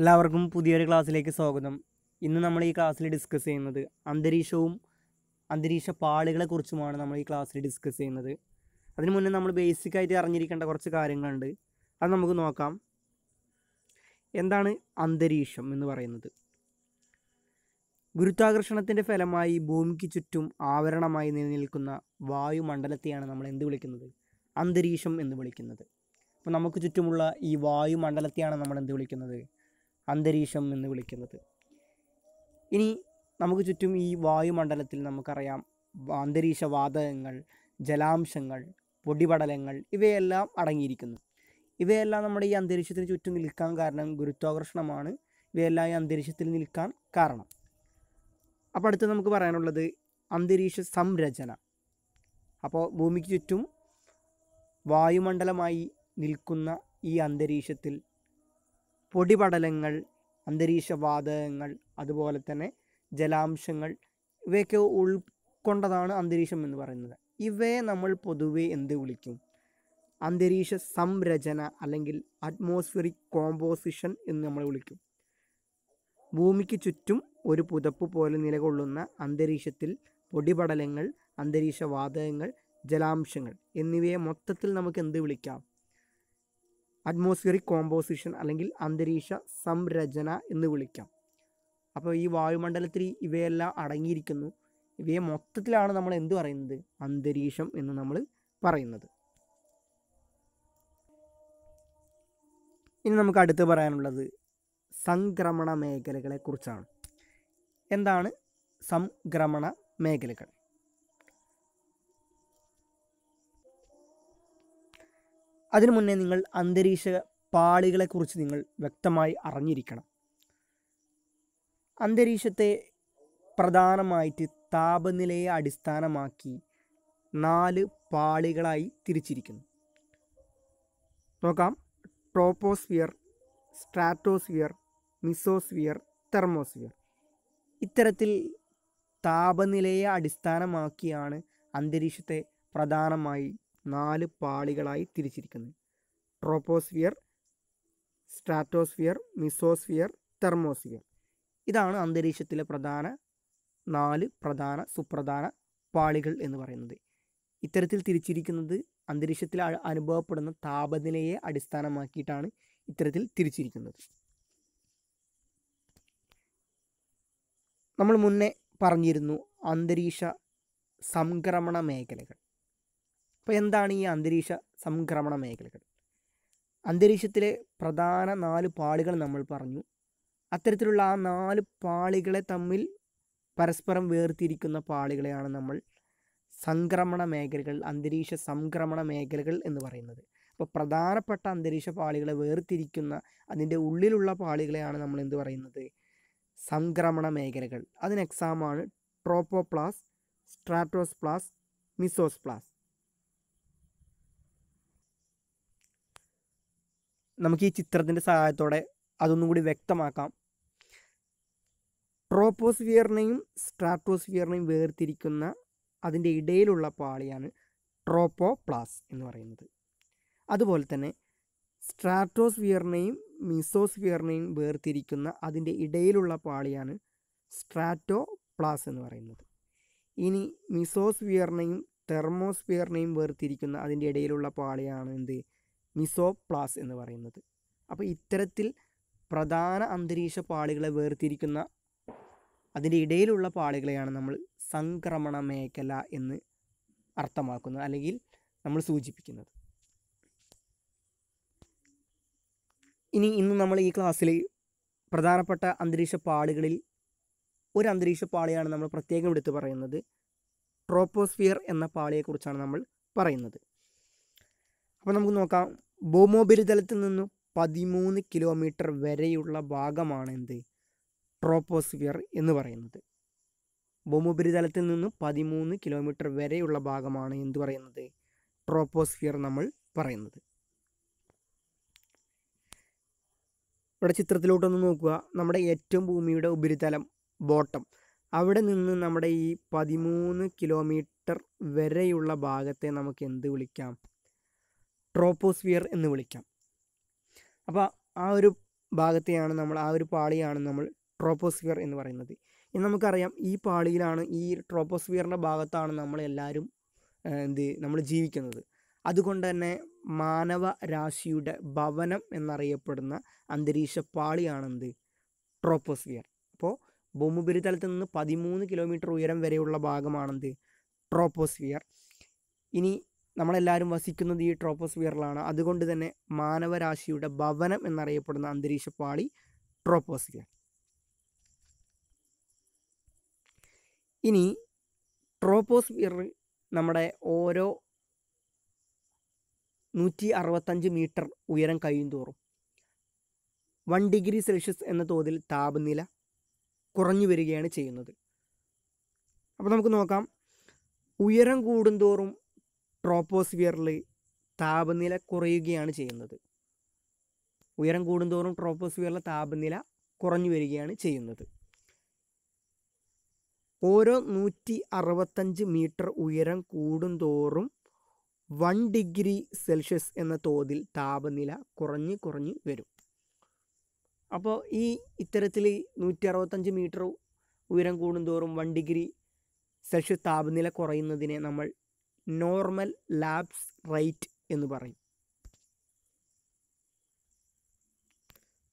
എല്ലാവർക്കും പുതിയൊരു ക്ലാസ്സിലേക്ക് സ്വാഗതം ഇന്ന് നമ്മൾ ഈ ക്ലാസ്സിൽ ഡിസ്കസ് ചെയ്യുന്നത് അന്തരീക്ഷവും അന്തരീക്ഷ പാളികളെ കുറിച്ചുമാണ് നമ്മൾ ഈ ക്ലാസ്സിൽ ഡിസ്കസ് ചെയ്യുന്നത് അതിന് മുന്നേ നമ്മൾ ബേസിക് ആയിട്ട് അറിഞ്ഞിരിക്കേണ്ട കുറച്ച് കാര്യങ്ങളുണ്ട് അത് നമുക്ക് നോക്കാം എന്താണ് അന്തരീക്ഷം എന്ന് പറയുന്നത് ഗുരുത്വാകർഷണത്തിൻ്റെ ഫലമായി ഭൂമിക്ക് ചുറ്റും ആവരണമായി നിലനിൽക്കുന്ന വായുമണ്ഡലത്തെയാണ് നമ്മൾ എന്ത് വിളിക്കുന്നത് അന്തരീക്ഷം എന്ന് വിളിക്കുന്നത് അപ്പോൾ നമുക്ക് ചുറ്റുമുള്ള ഈ വായുമണ്ഡലത്തെയാണ് നമ്മൾ എന്ത് വിളിക്കുന്നത് അന്തരീക്ഷം എന്ന് വിളിക്കുന്നത് ഇനി നമുക്ക് ചുറ്റും ഈ വായുമണ്ഡലത്തിൽ നമുക്കറിയാം അന്തരീക്ഷ വാതകങ്ങൾ ജലാംശങ്ങൾ പൊടിപടലങ്ങൾ ഇവയെല്ലാം അടങ്ങിയിരിക്കുന്നു ഇവയെല്ലാം നമ്മുടെ ഈ അന്തരീക്ഷത്തിന് ചുറ്റും നിൽക്കാൻ കാരണം ഗുരുത്വാകർഷണമാണ് ഇവയെല്ലാം ഈ അന്തരീക്ഷത്തിൽ നിൽക്കാൻ കാരണം അപ്പോൾ അടുത്ത് നമുക്ക് പറയാനുള്ളത് അന്തരീക്ഷ സംരചന അപ്പോൾ ഭൂമിക്ക് ചുറ്റും വായുമണ്ഡലമായി നിൽക്കുന്ന ഈ അന്തരീക്ഷത്തിൽ പൊടിപടലങ്ങൾ അന്തരീക്ഷവാതകങ്ങൾ അതുപോലെ തന്നെ ജലാംശങ്ങൾ ഇവയൊക്കെ ഉൾക്കൊണ്ടതാണ് അന്തരീക്ഷം എന്ന് പറയുന്നത് ഇവയെ നമ്മൾ പൊതുവെ എന്ത് വിളിക്കും അന്തരീക്ഷ സംരചന അല്ലെങ്കിൽ അറ്റ്മോസ്ഫിയറിക് കോമ്പോസിഷൻ എന്ന് നമ്മൾ വിളിക്കും ഭൂമിക്ക് ചുറ്റും ഒരു പുതപ്പ് പോലെ നിലകൊള്ളുന്ന അന്തരീക്ഷത്തിൽ പൊടിപടലങ്ങൾ അന്തരീക്ഷ വാതകങ്ങൾ ജലാംശങ്ങൾ എന്നിവയെ മൊത്തത്തിൽ നമുക്ക് എന്ത് വിളിക്കാം അറ്റ്മോസ്ഫിയറിക് കോമ്പോസിഷൻ അല്ലെങ്കിൽ അന്തരീക്ഷ സംരചന എന്ന് വിളിക്കാം അപ്പോൾ ഈ വായുമണ്ഡലത്തിൽ ഇവയെല്ലാം അടങ്ങിയിരിക്കുന്നു ഇവയെ മൊത്തത്തിലാണ് നമ്മൾ എന്ത് പറയുന്നത് അന്തരീക്ഷം എന്ന് നമ്മൾ പറയുന്നത് ഇനി നമുക്ക് അടുത്ത് പറയാനുള്ളത് സംക്രമണ മേഖലകളെക്കുറിച്ചാണ് എന്താണ് സംക്രമണ മേഖലകൾ അതിനു മുന്നേ നിങ്ങൾ അന്തരീക്ഷ പാളികളെക്കുറിച്ച് നിങ്ങൾ വ്യക്തമായി അറിഞ്ഞിരിക്കണം അന്തരീക്ഷത്തെ പ്രധാനമായിട്ട് താപനിലയെ അടിസ്ഥാനമാക്കി നാല് പാളികളായി തിരിച്ചിരിക്കുന്നു നോക്കാം ട്രോപ്പോസ്ഫിയർ സ്ട്രാറ്റോസ്ഫിയർ മിസോസ്ഫിയർ തെർമോസ്ഫിയർ ഇത്തരത്തിൽ താപനിലയെ അടിസ്ഥാനമാക്കിയാണ് അന്തരീക്ഷത്തെ പ്രധാനമായി നാല് പാളികളായി തിരിച്ചിരിക്കുന്നത് ട്രോപ്പോസ്ഫിയർ സ്ട്രാറ്റോസ്ഫിയർ മിസോസ്ഫിയർ തെർമോസ്ഫിയർ ഇതാണ് അന്തരീക്ഷത്തിലെ പ്രധാന നാല് പ്രധാന സുപ്രധാന പാളികൾ എന്ന് പറയുന്നത് ഇത്തരത്തിൽ തിരിച്ചിരിക്കുന്നത് അന്തരീക്ഷത്തിൽ അനുഭവപ്പെടുന്ന താപനിലയെ അടിസ്ഥാനമാക്കിയിട്ടാണ് ഇത്തരത്തിൽ തിരിച്ചിരിക്കുന്നത് നമ്മൾ മുന്നേ പറഞ്ഞിരുന്നു അന്തരീക്ഷ സംക്രമണ മേഖലകൾ അപ്പോൾ എന്താണ് ഈ അന്തരീക്ഷ സംക്രമണ മേഖലകൾ അന്തരീക്ഷത്തിലെ പ്രധാന നാല് പാളികൾ നമ്മൾ പറഞ്ഞു അത്തരത്തിലുള്ള ആ നാല് പാളികളെ തമ്മിൽ പരസ്പരം വേർതിരിക്കുന്ന പാളികളെയാണ് നമ്മൾ സംക്രമണ മേഖലകൾ അന്തരീക്ഷ സംക്രമണ മേഖലകൾ എന്ന് പറയുന്നത് അപ്പോൾ പ്രധാനപ്പെട്ട അന്തരീക്ഷ പാളികളെ വേർതിരിക്കുന്ന അതിൻ്റെ ഉള്ളിലുള്ള പാളികളെയാണ് നമ്മൾ എന്ത് പറയുന്നത് സംക്രമണ മേഖലകൾ അതിന് എക്സാമാണ് ട്രോപ്പോപ്ലാസ് സ്ട്രാറ്റോസ്പ്ലാസ് മിസോസ്പ്ലാസ് നമുക്ക് ഈ ചിത്രത്തിൻ്റെ സഹായത്തോടെ അതൊന്നും കൂടി വ്യക്തമാക്കാം ട്രോപ്പോസ്ഫിയറിനെയും സ്ട്രാറ്റോസ്ഫിയറിനെയും വേർതിരിക്കുന്ന അതിൻ്റെ ഇടയിലുള്ള പാളിയാണ് ട്രോപ്പോ പ്ലാസ് എന്ന് പറയുന്നത് അതുപോലെ തന്നെ സ്ട്രാറ്റോസ്ഫിയറിനെയും മിസോസ്ഫിയറിനെയും വേർതിരിക്കുന്ന അതിൻ്റെ ഇടയിലുള്ള പാളിയാണ് സ്ട്രാറ്റോ പ്ലാസ് എന്ന് പറയുന്നത് ഇനി മിസോസ്ഫിയറിനെയും തെർമോസ്ഫിയറിനെയും വേർതിരിക്കുന്ന അതിൻ്റെ ഇടയിലുള്ള പാളിയാണ് എന്ത് മിസോപ്ലാസ് എന്ന് പറയുന്നത് അപ്പോൾ ഇത്തരത്തിൽ പ്രധാന അന്തരീക്ഷ പാളികളെ വേർതിരിക്കുന്ന അതിൻ്റെ ഇടയിലുള്ള പാളികളെയാണ് നമ്മൾ സംക്രമണ മേഖല എന്ന് അർത്ഥമാക്കുന്നത് അല്ലെങ്കിൽ നമ്മൾ സൂചിപ്പിക്കുന്നത് ഇനി ഇന്ന് നമ്മൾ ഈ ക്ലാസ്സിൽ പ്രധാനപ്പെട്ട അന്തരീക്ഷ പാളികളിൽ ഒരു അന്തരീക്ഷ പാളിയാണ് നമ്മൾ പ്രത്യേകം എടുത്തു പറയുന്നത് ട്രോപ്പോസ്ഫിയർ എന്ന പാളിയെക്കുറിച്ചാണ് നമ്മൾ പറയുന്നത് അപ്പോൾ നമുക്ക് നോക്കാം ഭൂമോപരിതലത്തിൽ നിന്നും പതിമൂന്ന് കിലോമീറ്റർ വരെയുള്ള ഭാഗമാണ് എന്ത് ട്രോപ്പോസ്ഫിയർ എന്ന് പറയുന്നത് ഭൂമോപരിതലത്തിൽ നിന്നും പതിമൂന്ന് കിലോമീറ്റർ വരെയുള്ള ഭാഗമാണ് എന്ത് പറയുന്നത് ട്രോപ്പോസ്ഫിയർ നമ്മൾ പറയുന്നത് ഇവിടെ ചിത്രത്തിലോട്ടൊന്ന് നോക്കുക നമ്മുടെ ഏറ്റവും ഭൂമിയുടെ ഉപരിതലം ബോട്ടം അവിടെ നിന്ന് നമ്മുടെ ഈ പതിമൂന്ന് കിലോമീറ്റർ വരെയുള്ള ഭാഗത്തെ നമുക്ക് എന്ത് വിളിക്കാം ട്രോപ്പോസ്ഫിയർ എന്ന് വിളിക്കാം അപ്പോൾ ആ ഒരു ഭാഗത്തെയാണ് നമ്മൾ ആ ഒരു പാളിയാണ് നമ്മൾ ട്രോപ്പോസ്ഫിയർ എന്ന് പറയുന്നത് ഇനി നമുക്കറിയാം ഈ പാളിയിലാണ് ഈ ട്രോപ്പോസ്ഫിയറിൻ്റെ ഭാഗത്താണ് എല്ലാവരും എന്ത് നമ്മൾ ജീവിക്കുന്നത് അതുകൊണ്ട് തന്നെ മാനവ രാശിയുടെ ഭവനം എന്നറിയപ്പെടുന്ന അന്തരീക്ഷ പാളിയാണെന്ത് ട്രോപ്പോസ്ഫിയർ അപ്പോൾ ഭൂമുപരിതലത്തിൽ നിന്ന് പതിമൂന്ന് കിലോമീറ്റർ ഉയരം വരെയുള്ള ഭാഗമാണെന്ത് ട്രോപ്പോസ്ഫിയർ ഇനി നമ്മളെല്ലാവരും വസിക്കുന്നത് ഈ ട്രോപ്പോസ്ഫിയറിലാണ് അതുകൊണ്ട് തന്നെ മാനവരാശിയുടെ ഭവനം എന്നറിയപ്പെടുന്ന അന്തരീക്ഷ പാളി ട്രോപ്പോസ്ഫിയർ ഇനി ട്രോപ്പോസ്ഫിയർ നമ്മുടെ ഓരോ നൂറ്റി അറുപത്തഞ്ച് മീറ്റർ ഉയരം കഴിയും തോറും വൺ ഡിഗ്രി സെൽഷ്യസ് എന്ന തോതിൽ താപനില കുറഞ്ഞു വരികയാണ് ചെയ്യുന്നത് അപ്പോൾ നമുക്ക് നോക്കാം ഉയരം കൂടുന്തോറും ട്രോപ്പോസ്ഫിയറിൽ താപനില കുറയുകയാണ് ചെയ്യുന്നത് ഉയരം കൂടുന്തോറും ട്രോപ്പോസ്ഫിയറിലെ താപനില കുറഞ്ഞു വരികയാണ് ചെയ്യുന്നത് ഓരോ നൂറ്റി അറുപത്തഞ്ച് മീറ്റർ ഉയരം കൂടുന്തോറും വൺ ഡിഗ്രി സെൽഷ്യസ് എന്ന തോതിൽ താപനില കുറഞ്ഞ് കുറഞ്ഞ് വരും അപ്പോൾ ഈ ഇത്തരത്തിൽ നൂറ്റി അറുപത്തഞ്ച് മീറ്റർ ഉയരം കൂടുന്തോറും വൺ ഡിഗ്രി സെൽഷ്യസ് താപനില കുറയുന്നതിനെ നമ്മൾ നോർമൽ ലാപ്സ് റേറ്റ് എന്ന് പറയും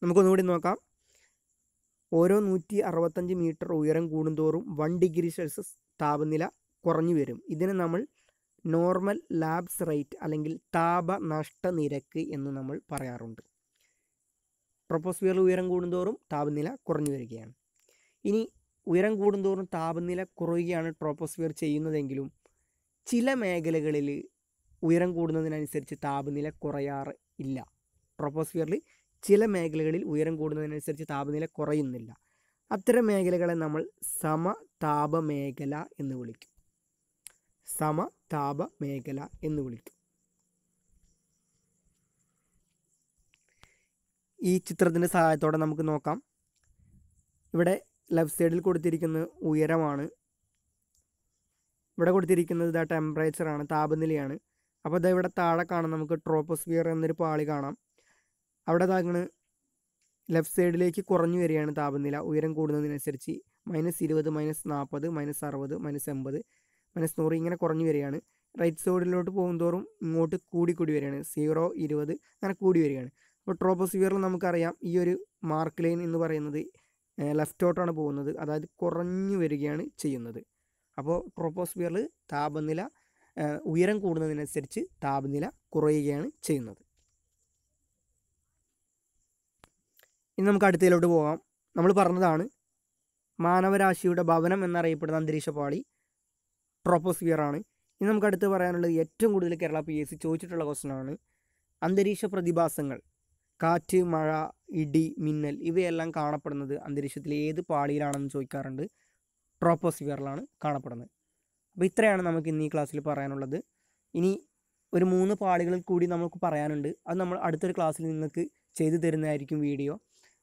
നമുക്കൊന്നുകൂടി നോക്കാം ഓരോ നൂറ്റി അറുപത്തഞ്ച് മീറ്റർ ഉയരം കൂടുന്തോറും വൺ ഡിഗ്രി സെൽഷ്യസ് താപനില കുറഞ്ഞു വരും ഇതിനെ നമ്മൾ നോർമൽ ലാബ്സ് റേറ്റ് അല്ലെങ്കിൽ താപനഷ്ട നിരക്ക് എന്ന് നമ്മൾ പറയാറുണ്ട് ട്രോപ്പോസ്ഫിയർ ഉയരം കൂടുന്തോറും താപനില കുറഞ്ഞു വരികയാണ് ഇനി ഉയരം കൂടുന്തോറും താപനില കുറയുകയാണ് ട്രോപ്പോസ്ഫിയർ ചെയ്യുന്നതെങ്കിലും ചില മേഖലകളിൽ ഉയരം കൂടുന്നതിനനുസരിച്ച് താപനില കുറയാറ് ഇല്ല ട്രോപ്പോസ്ഫിയറിൽ ചില മേഖലകളിൽ ഉയരം കൂടുന്നതിനനുസരിച്ച് താപനില കുറയുന്നില്ല അത്തരം മേഖലകളെ നമ്മൾ സമതാപ മേഖല എന്ന് വിളിക്കും സമതാപ മേഖല എന്ന് വിളിക്കും ഈ ചിത്രത്തിൻ്റെ സഹായത്തോടെ നമുക്ക് നോക്കാം ഇവിടെ ലെഫ്റ്റ് സൈഡിൽ കൊടുത്തിരിക്കുന്ന ഉയരമാണ് ഇവിടെ കൊടുത്തിരിക്കുന്നത് ഇതാ ടെമ്പറേച്ചറാണ് താപനിലയാണ് അപ്പോൾ ഇതാ ഇവിടെ താഴെ കാണാം നമുക്ക് ട്രോപ്പോസ്ഫിയർ എന്നൊരു പാളി കാണാം അവിടെ താങ്ങണ് ലെഫ്റ്റ് സൈഡിലേക്ക് കുറഞ്ഞു വരികയാണ് താപനില ഉയരം കൂടുന്നതിനനുസരിച്ച് മൈനസ് ഇരുപത് മൈനസ് നാൽപ്പത് മൈനസ് അറുപത് മൈനസ് എൺപത് മൈനസ് നൂറ് ഇങ്ങനെ കുറഞ്ഞു വരികയാണ് റൈറ്റ് സൈഡിലോട്ട് തോറും ഇങ്ങോട്ട് കൂടി കൂടി വരികയാണ് സീറോ ഇരുപത് അങ്ങനെ കൂടി വരികയാണ് അപ്പോൾ ട്രോപ്പോസ്ഫിയറിൽ നമുക്കറിയാം ഈ ഒരു മാർക്ക് ലൈൻ എന്ന് പറയുന്നത് ലെഫ്റ്റോട്ടാണ് പോകുന്നത് അതായത് കുറഞ്ഞു വരികയാണ് ചെയ്യുന്നത് അപ്പോൾ ട്രോപ്പോസ്ഫിയറിൽ താപനില ഉയരം കൂടുന്നതിനനുസരിച്ച് താപനില കുറയുകയാണ് ചെയ്യുന്നത് ഇനി നമുക്ക് അടുത്തതിലോട്ട് പോകാം നമ്മൾ പറഞ്ഞതാണ് മാനവരാശിയുടെ ഭവനം എന്നറിയപ്പെടുന്ന അന്തരീക്ഷ പാളി ട്രോപ്പോസ്ഫിയറാണ് ഇനി നമുക്ക് അടുത്ത് പറയാനുള്ളത് ഏറ്റവും കൂടുതൽ കേരള പി എസ് സി ചോദിച്ചിട്ടുള്ള ക്വസ്റ്റനാണ് അന്തരീക്ഷ പ്രതിഭാസങ്ങൾ കാറ്റ് മഴ ഇടി മിന്നൽ ഇവയെല്ലാം കാണപ്പെടുന്നത് അന്തരീക്ഷത്തിലെ ഏത് പാളിയിലാണെന്ന് ചോദിക്കാറുണ്ട് ട്രോപ്പോസ്ഫിയറിലാണ് കാണപ്പെടുന്നത് അപ്പോൾ ഇത്രയാണ് നമുക്ക് ഇന്ന് ഈ ക്ലാസ്സിൽ പറയാനുള്ളത് ഇനി ഒരു മൂന്ന് പാളികളിൽ കൂടി നമുക്ക് പറയാനുണ്ട് അത് നമ്മൾ അടുത്തൊരു ക്ലാസ്സിൽ നിങ്ങൾക്ക് ചെയ്തു തരുന്നതായിരിക്കും വീഡിയോ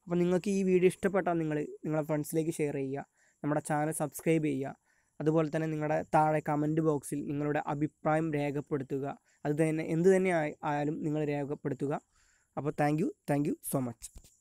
അപ്പോൾ നിങ്ങൾക്ക് ഈ വീഡിയോ ഇഷ്ടപ്പെട്ടാൽ നിങ്ങൾ നിങ്ങളുടെ ഫ്രണ്ട്സിലേക്ക് ഷെയർ ചെയ്യുക നമ്മുടെ ചാനൽ സബ്സ്ക്രൈബ് ചെയ്യുക അതുപോലെ തന്നെ നിങ്ങളുടെ താഴെ കമൻറ്റ് ബോക്സിൽ നിങ്ങളുടെ അഭിപ്രായം രേഖപ്പെടുത്തുക അത് തന്നെ എന്ത് തന്നെ ആയാലും നിങ്ങൾ രേഖപ്പെടുത്തുക അപ്പോൾ thank you thank you so much